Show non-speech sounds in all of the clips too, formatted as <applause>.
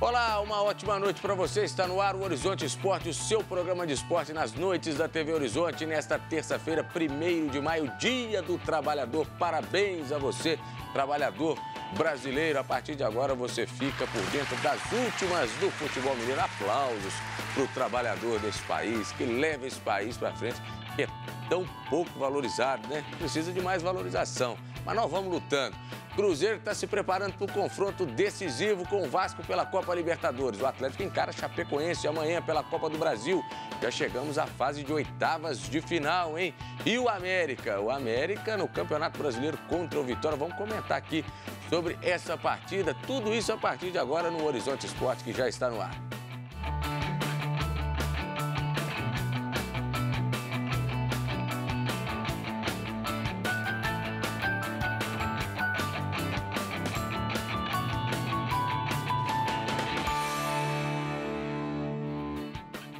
Olá, uma ótima noite para você. Está no ar o Horizonte Esporte, o seu programa de esporte nas noites da TV Horizonte. Nesta terça-feira, 1 de maio, Dia do Trabalhador. Parabéns a você, trabalhador brasileiro. A partir de agora você fica por dentro das últimas do futebol mineiro. Aplausos para o trabalhador desse país, que leva esse país para frente, que é tão pouco valorizado, né? Precisa de mais valorização. Mas nós vamos lutando. Cruzeiro está se preparando para o confronto decisivo com o Vasco pela Copa Libertadores. O Atlético encara Chapecoense amanhã pela Copa do Brasil. Já chegamos à fase de oitavas de final, hein? E o América? O América no Campeonato Brasileiro contra o Vitória. Vamos comentar aqui sobre essa partida. Tudo isso a partir de agora no Horizonte Esporte que já está no ar.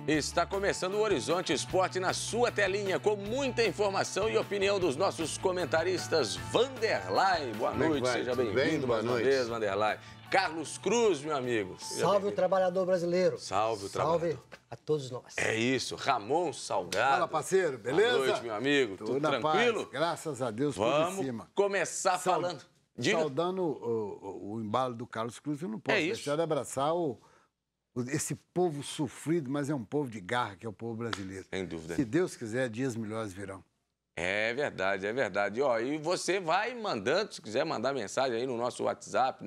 Está começando o Horizonte Esporte na sua telinha, com muita informação e opinião dos nossos comentaristas. Vanderlei, boa Como é noite, seja bem-vindo. Bem, boa noite. Vez, Vanderlei. Carlos Cruz, meu amigo. Salve o trabalhador brasileiro. Salve o trabalhador. Salve a todos nós. É isso, Ramon Salgado. Fala, parceiro, beleza? Boa noite, meu amigo. Tudo, Tudo tranquilo? Paz. Graças a Deus, Vamos por cima. começar Sal... falando. Diga. Saudando o, o, o, embalo do Carlos Cruz, eu não posso é deixar de abraçar o esse povo sofrido, mas é um povo de garra, que é o povo brasileiro. Sem dúvida. Se Deus quiser, dias melhores virão. É verdade, é verdade. E, ó, e você vai mandando, se quiser mandar mensagem aí no nosso WhatsApp,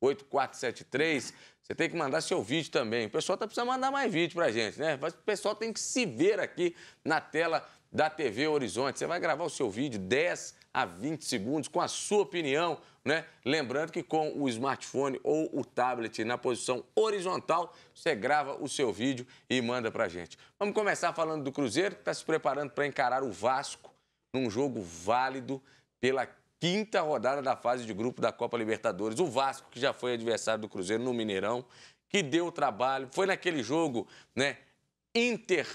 996428473. Você tem que mandar seu vídeo também. O pessoal tá precisando mandar mais vídeo pra gente, né? O pessoal tem que se ver aqui na tela da TV Horizonte. Você vai gravar o seu vídeo, 10 a 20 segundos com a sua opinião, né? Lembrando que com o smartphone ou o tablet na posição horizontal, você grava o seu vídeo e manda pra gente. Vamos começar falando do Cruzeiro, que está se preparando para encarar o Vasco num jogo válido pela quinta rodada da fase de grupo da Copa Libertadores. O Vasco, que já foi adversário do Cruzeiro no Mineirão, que deu trabalho, foi naquele jogo, né? Inter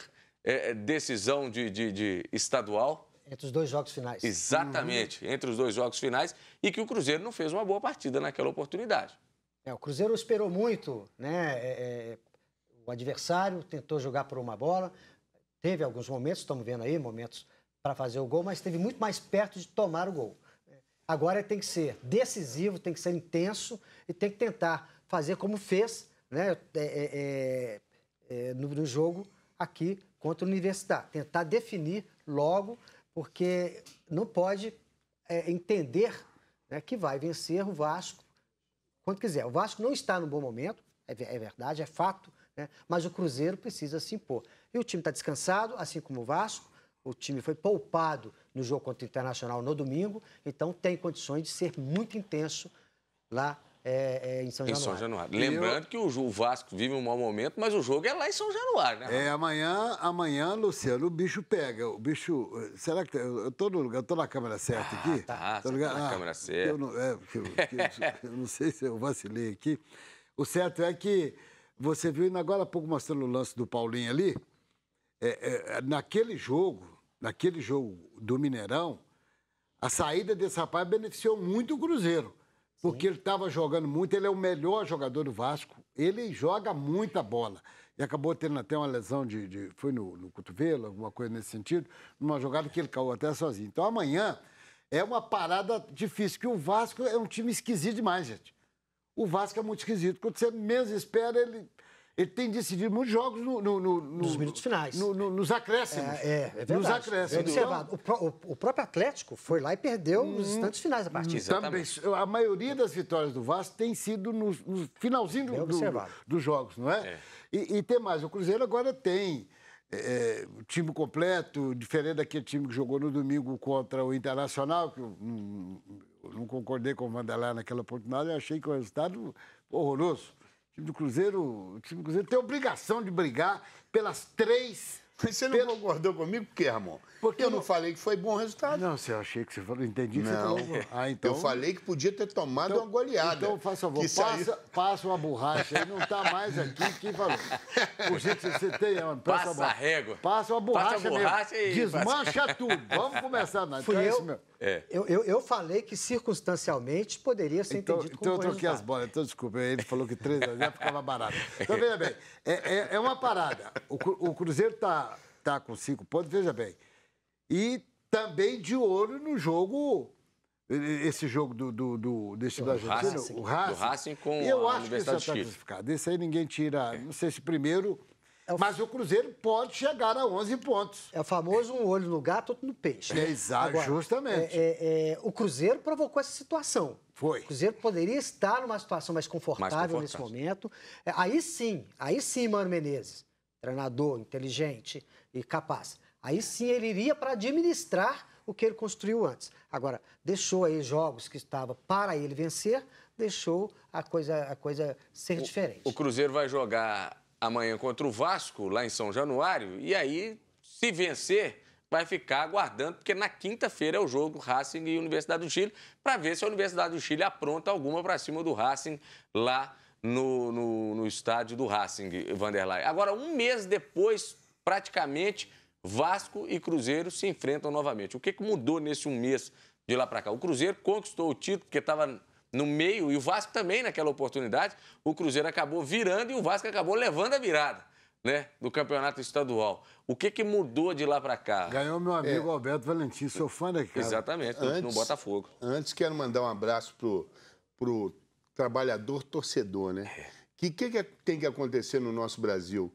é, decisão de, de, de estadual, entre os dois jogos finais. Exatamente, uhum. entre os dois jogos finais e que o Cruzeiro não fez uma boa partida naquela oportunidade. É, o Cruzeiro esperou muito, né? É, é o adversário tentou jogar por uma bola, teve alguns momentos, estamos vendo aí, momentos para fazer o gol, mas esteve muito mais perto de tomar o gol. Agora tem que ser decisivo, tem que ser intenso e tem que tentar fazer como fez né, é, é, é, é no, no, jogo aqui contra a Universidade, Tentar definir logo porque não pode é, entender né, que vai vencer o Vasco quando quiser. O Vasco não está num bom momento, é, é verdade, é fato, né, mas o Cruzeiro precisa se impor. E o time está descansado, assim como o Vasco. O time foi poupado no jogo contra o Internacional no domingo, então tem condições de ser muito intenso lá é, é, em São em Januário. São Januário. Lembrando eu... que o, Vasco vive um mau momento, mas o jogo é lá em São Januário, né? É, amanhã, amanhã, Luciano, o bicho pega. O bicho. Eh, será que. Eu tô no lugar, eu tô na câmera certa ah, aqui? tá, tô tá lugar, tá na ah, câmera certa. Eu não, é, <laughs> eu não sei se eu vacilei aqui. O certo é que você viu agora há pouco mostrando o lance do Paulinho ali. É, é, naquele jogo, naquele jogo do Mineirão, a saída desse rapaz beneficiou muito o Cruzeiro porque ele estava jogando muito, ele é o melhor jogador do Vasco. Ele joga muita bola. E acabou tendo até uma lesão de. de foi no, no, cotovelo, alguma coisa nesse sentido, numa jogada que ele caiu até sozinho. Então amanhã é uma parada difícil, que o Vasco é um time esquisito demais, gente. O Vasco é muito esquisito. Quando você menos espera, ele ele tem decidido muitos jogos no, no, no, nos minutos finais. nos acréscimos. É, é, é verdade. Nos acréscimos. O, o, o, próprio Atlético foi lá e perdeu hum, nos instantes finais da partida. Também, a maioria das vitórias do Vasco tem sido no, no finalzinho do, do, dos jogos, não é? é. E, e tem mais. O Cruzeiro agora tem é, time completo, diferente daquele time que jogou no domingo contra o Internacional, que eu não, eu não concordei com o Vanderlei naquela oportunidade, eu achei que o resultado horroroso time do Cruzeiro, o time do Cruzeiro tem obrigação de brigar pelas três. Mas você não pelo... concordou comigo por quê, Ramon? Porque eu não... não falei que foi bom resultado. Não, você achei que você falou, entendi não. você falou. Ah, então... Eu falei que podia ter tomado então, uma goleada. Então, faça favor, passa, passa uma borracha aí, não está mais aqui quem falou. Por você tem, passa, passa a Régua. Passa uma borracha, passa borracha e... Desmancha tudo. Vamos começar, Nath. Né? foi então, é eu? É é. Eu, eu, eu, falei que circunstancialmente poderia ser então, entendido como Então eu troquei as bolas. Então, desculpa, ele falou que 3 a 0 ficava barato. Então, veja bem, é, é, é uma parada. O, o Cruzeiro está tá com 5 pontos, veja bem. E também de olho no jogo esse jogo do, do, do desse do Racing o Racing, o Racing. com eu acho que isso está é classificado. Esse aí ninguém tira. É. Não sei se primeiro é o... Mas o Cruzeiro pode chegar a 11 pontos. É o famoso um olho no gato, outro no peixe. É né? Exato, Agora, justamente. É, é, é, o Cruzeiro provocou essa situação. Foi. O Cruzeiro poderia estar numa situação mais confortável, mais confortável. nesse momento. É, aí sim, aí sim, Mano Menezes, treinador inteligente e capaz. Aí sim ele iria para administrar o que ele construiu antes. Agora, deixou aí jogos que estava para ele vencer, deixou a coisa, a coisa ser o, diferente. O Cruzeiro vai jogar amanhã contra o Vasco, lá em São Januário, e aí, se vencer, vai ficar aguardando, porque na quinta-feira é o jogo Racing e Universidade do Chile, para ver se a Universidade do Chile apronta alguma para cima do Racing lá no, no, no estádio do Racing, Vanderlei. Agora, um mês depois, praticamente, Vasco e Cruzeiro se enfrentam novamente. O que, que mudou nesse um mês de lá para cá? O Cruzeiro conquistou o título, porque estava no meio, e o Vasco também naquela oportunidade, o Cruzeiro acabou virando e o Vasco acabou levando a virada. Né, do campeonato estadual. O que, que mudou de lá para cá? Ganhou meu é. amigo é. Alberto Valentim, sou fã daqui. Exatamente, antes, no Botafogo. Antes, quero mandar um abraço pro, pro trabalhador torcedor, né? O é. que, que, que tem que acontecer no nosso Brasil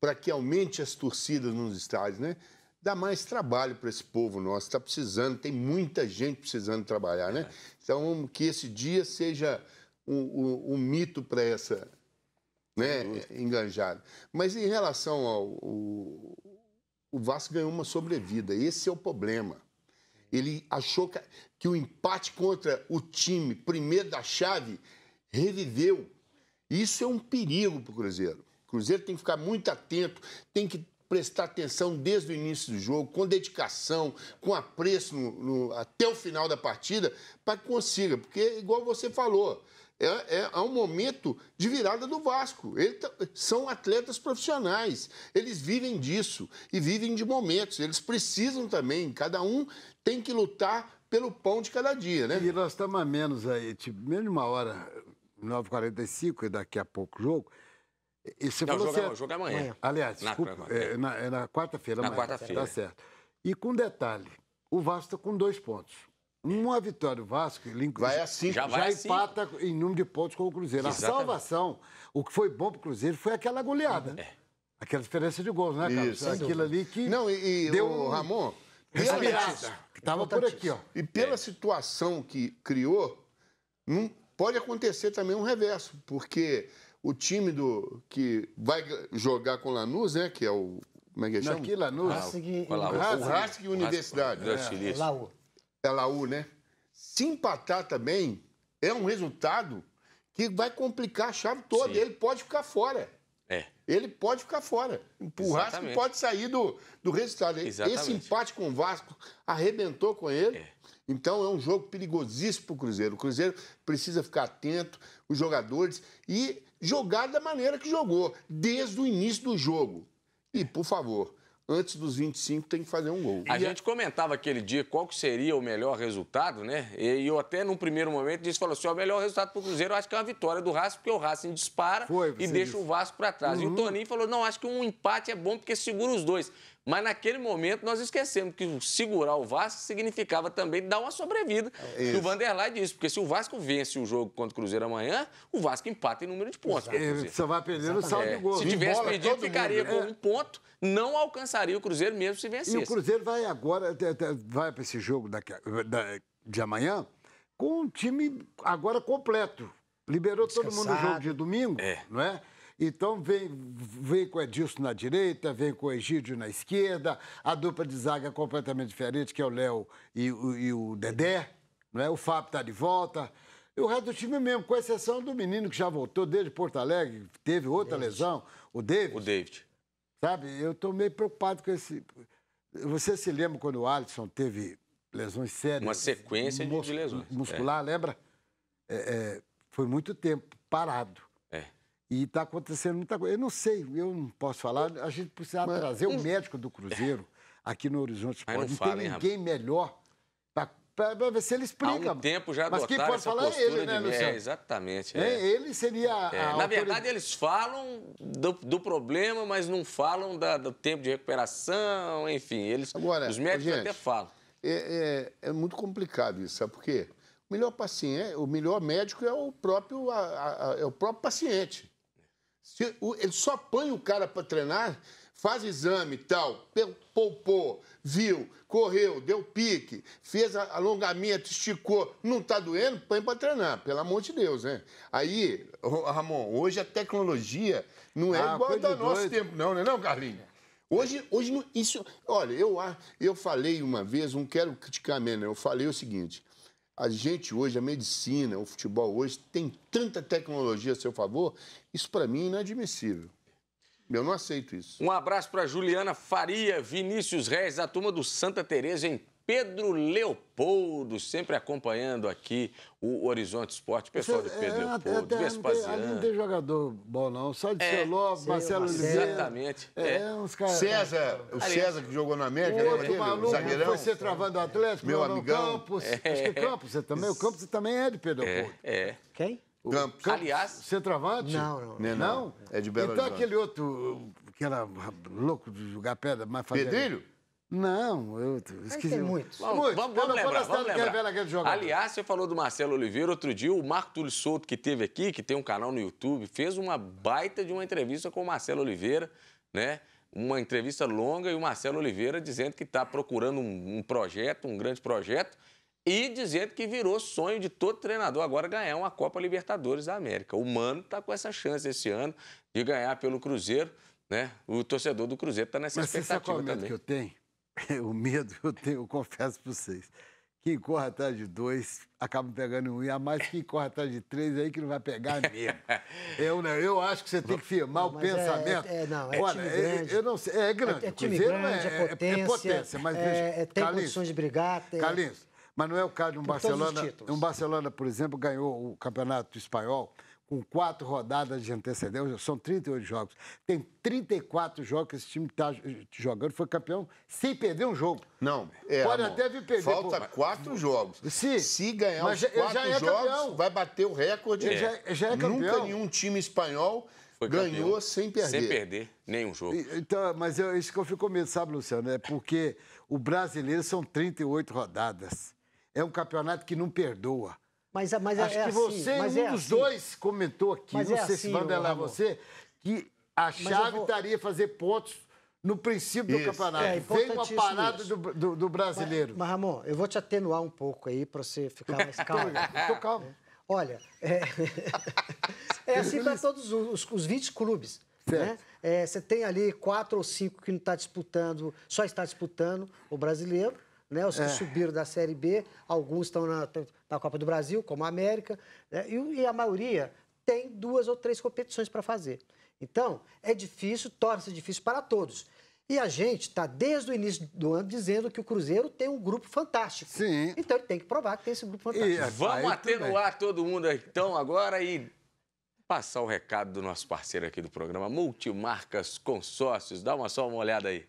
para que aumente as torcidas nos estádios, né? dá mais trabalho para esse povo nosso. Está precisando, tem muita gente precisando trabalhar, né? É. Então, que esse dia seja um, um, um mito para essa né, enganjada. Mas em relação ao. O, o Vasco ganhou uma sobrevida. Esse é o problema. Ele achou que, que o empate contra o time primeiro da chave reviveu. Isso é um perigo para o Cruzeiro. O Cruzeiro tem que ficar muito atento, tem que prestar atenção desde o início do jogo, com dedicação, com apreço no, no, até o final da partida, para que consiga. Porque, igual você falou, é, é, é, um momento de virada do Vasco. Tá, são atletas profissionais, eles vivem disso e vivem de momentos. Eles precisam também, cada um tem que lutar pelo pão de cada dia, né? E nós estamos a menos aí, tipo, menos de uma hora, 9h45, e daqui a pouco jogo. E você não, falou joga, amanhã. amanhã. É, aliás, na, desculpa, é, na, é na quarta-feira. Na quarta-feira. Tá certo. E com detalhe, o Vasco está com dois pontos. Uma vitória do Vasco, ele vai assim cinco, já, já empata em número de pontos com o Cruzeiro. Exatamente. A salvação, o que foi bom para o Cruzeiro foi aquela goleada. É. Aquela diferença de gols, né, Carlos? Isso, Aquilo ali que não, e, e deu o Ramon, respirada. Estava por aqui, ó. E pela é. situação que criou, não pode acontecer também um reverso, porque o time do que vai jogar com o Lanús, né? Que é o. Como é que chama? Aqui, Lanús. Hasig, o Rasque Universidade. É, é Laú. É Laú, né? Se empatar também, é um resultado que vai complicar a chave toda. Sim. Ele pode ficar fora. É. Ele pode ficar fora. O Rasco pode sair do, do resultado. Exatamente. Esse empate com o Vasco arrebentou com ele. É. Então é um jogo perigosíssimo para o Cruzeiro. O Cruzeiro precisa ficar atento, os jogadores. E jogar da maneira que jogou, desde o início do jogo. E, por favor, antes dos 25 tem que fazer um gol. A e gente comentava aquele dia qual que seria o melhor resultado, né? E eu até, num primeiro momento, disse, falou assim, o melhor resultado para o Cruzeiro, eu acho que é uma vitória do Racing, porque o Racing dispara Foi, e deixa disse. o Vasco para trás. Uhum. E o uhum. Toninho falou, não, acho que um empate é bom, porque segura os dois. Mas naquele momento nós esquecemos que segurar o Vasco significava também dar uma sobrevida. É e o Vanderlei disse, porque se o Vasco vence o jogo contra o Cruzeiro amanhã, o Vasco empata em número de pontos. Você vai perdendo o saldo de é. gol. Se tivesse perdido, ficaria mundo. com é. um ponto, não alcançaria o Cruzeiro mesmo se vencesse. E o Cruzeiro vai agora, vai para esse jogo daqui, de amanhã com um time agora completo. Liberou Descansado. todo mundo no jogo de domingo, é. não é? Então vem, vem com o Edilson na direita, vem com o Egídio na esquerda, a dupla de zaga é completamente diferente, que é o Léo e, e, o Dedé, não é? o Fábio está de volta. E o resto do time mesmo, com exceção do menino que já voltou desde Porto Alegre, teve outra David. lesão, o David. O David. Sabe, eu estou meio preocupado com esse. Você se lembra quando o Alisson teve lesões sérias? Uma sequência mus... de lesões. É. Muscular, é. lembra? É, foi muito tempo parado. E está acontecendo muita coisa. Eu não sei, eu não posso falar. A gente precisa Mas... trazer o médico do Cruzeiro aqui no Horizonte Sport. Não, não fala, tem ninguém hein, melhor para ver se ele explica. Há um tempo já Mas quem pode falar é ele, né, Luciano? É, exatamente. É. ele seria a é, Na verdade, eles falam do, do, problema, mas não falam da, do tempo de recuperação, enfim. Eles, Agora, os médicos gente, até falam. É, é, é muito complicado isso, sabe por quê? O melhor, paciente, é, o melhor médico é o próprio, a, a, é o próprio paciente. Se, o, ele só põe o cara para treinar, faz exame tal, poupou, viu, correu, deu pique, fez alongamento, esticou, não está doendo, põe para treinar, pelo amor de Deus, né? Aí, Ramon, hoje a tecnologia não é ah, igual ao nosso tempo, não, né, não é não, Carlinhos? Hoje, hoje isso. Olha, eu, eu falei uma vez, não quero criticar mesmo, eu falei o seguinte: a gente hoje, a medicina, o futebol hoje, tem tanta tecnologia a seu favor, isso para mim é inadmissível. Eu não aceito isso. Um abraço para Juliana Faria, Vinícius Reis, da turma do Santa Teresa em Pedro Leopoldo, sempre acompanhando aqui o Horizonte Esporte. Pessoal de Pedro é, é Leopoldo, até, Vespasiano. Não tem, jogador bom, não. Só de é, Celó, Marcelo Oliveira. Exatamente. É, é, é. uns caras... César, o César que jogou na América, o né, outro maluco, zagueirão. Foi ser travando o Atlético, meu amigão. Campos. É. Acho que Campos, você também. O Campos também é de Pedro é, Leopoldo. É. Quem? O Campos. Aliás... Centroavante? Não, não. Né, não? não. É de Belo Então aquele outro, que era louco de jogar pedra, mas fazia... Pedrilho? Não, eu esqueci. muito. Vamos, lembrar, vamos é lembrar. Aliás, você falou do Marcelo Oliveira, outro dia o Marco Túlio Souto, que teve aqui, que tem um canal no YouTube, fez uma baita de uma entrevista com o Marcelo Oliveira, né? Uma entrevista longa e o Marcelo Oliveira dizendo que está procurando um, um projeto, um grande projeto, e dizendo que virou sonho de todo treinador agora ganhar uma Copa Libertadores da América. O Mano está com essa chance esse ano de ganhar pelo Cruzeiro, né? O torcedor do Cruzeiro está nessa Mas expectativa você sabe qual também. que eu tenho? <laughs> o medo que eu tenho, eu confesso para vocês. Quem corre atrás de dois acaba pegando um, e a mais quem corre atrás de três aí que não vai pegar mesmo. <laughs> eu, né, eu acho que você tem que firmar não, o é, pensamento. É, é, não, é Olha, time é, grande. Eu não sei, é, é grande. É, é time Cruzeiro grande, é, é potência. É, potência, mas veja, tem condições de brigar. Tem... calins mas não é o caso de um Barcelona. Um Barcelona, por exemplo, ganhou o campeonato espanhol com quatro rodadas de antecedência, são 38 jogos. Tem 34 jogos que esse time está eh, jogando, foi campeão sem perder um jogo. Não, é, pode amor, até vir perder. Falta pô, quatro jogos. Se, se ganhar os quatro é jogos, campeão. vai bater o recorde. É. Já, já é campeão. Nunca nenhum time espanhol ganhou sem perder. Sem perder nenhum jogo. Então, mas eu, isso que eu fico com medo, sabe, Luciano? É porque o brasileiro são 38 rodadas. É um campeonato que não perdoa. Mas, é, mas é, Acho é que assim, você, assim, mas um é dos assim. dois, comentou aqui, mas não é sei assim, se manda lá você, que a chave vou... estaria fazer pontos no princípio isso. do campeonato. É, Veio uma parada do, do, do, brasileiro. Mas, mas, Ramon, eu vou te atenuar um pouco aí para você ficar mais <laughs> calmo. Estou calmo. Olha, é, <laughs> é assim para todos os, os 20 clubes. Né? É, você tem ali quatro ou cinco que não está disputando, só está disputando o brasileiro né, os que é. subiram da Série B, alguns estão na, na Copa do Brasil, como a América, né, e, e a maioria tem duas ou três competições para fazer. Então, é difícil, torna-se difícil para todos. E a gente está, desde o início do ano, dizendo que o Cruzeiro tem um grupo fantástico. Sim. Então ele tem que provar que tem esse grupo fantástico. E é, vamos atenuar todo mundo então agora e passar o recado do nosso parceiro aqui do programa, Multimarcas Consórcios. Dá uma só uma olhada aí.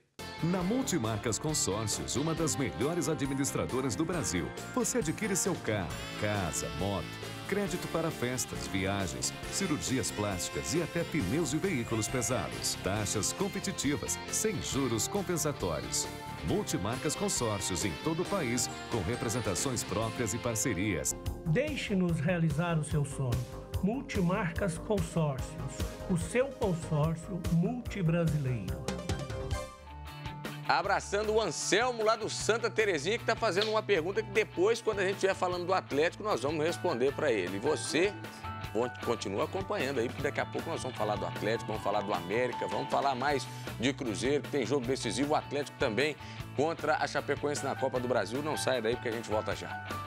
Na Multimarcas Consórcios, uma das melhores administradoras do Brasil, você adquire seu carro, casa, moto, crédito para festas, viagens, cirurgias plásticas e até pneus de veículos pesados. Taxas competitivas, sem juros compensatórios. Multimarcas Consórcios em todo o país, com representações próprias e parcerias. Deixe-nos realizar o seu sonho. Multimarcas Consórcios, o seu consórcio multibrasileiro abraçando o Anselmo lá do Santa Terezinha, que está fazendo uma pergunta que depois, quando a gente estiver falando do Atlético, nós vamos responder para ele. você continua acompanhando aí, porque daqui a pouco nós vamos falar do Atlético, vamos falar do América, vamos falar mais de Cruzeiro, que tem jogo decisivo, o Atlético também contra a Chapecoense na Copa do Brasil. Não saia daí, porque a gente volta já.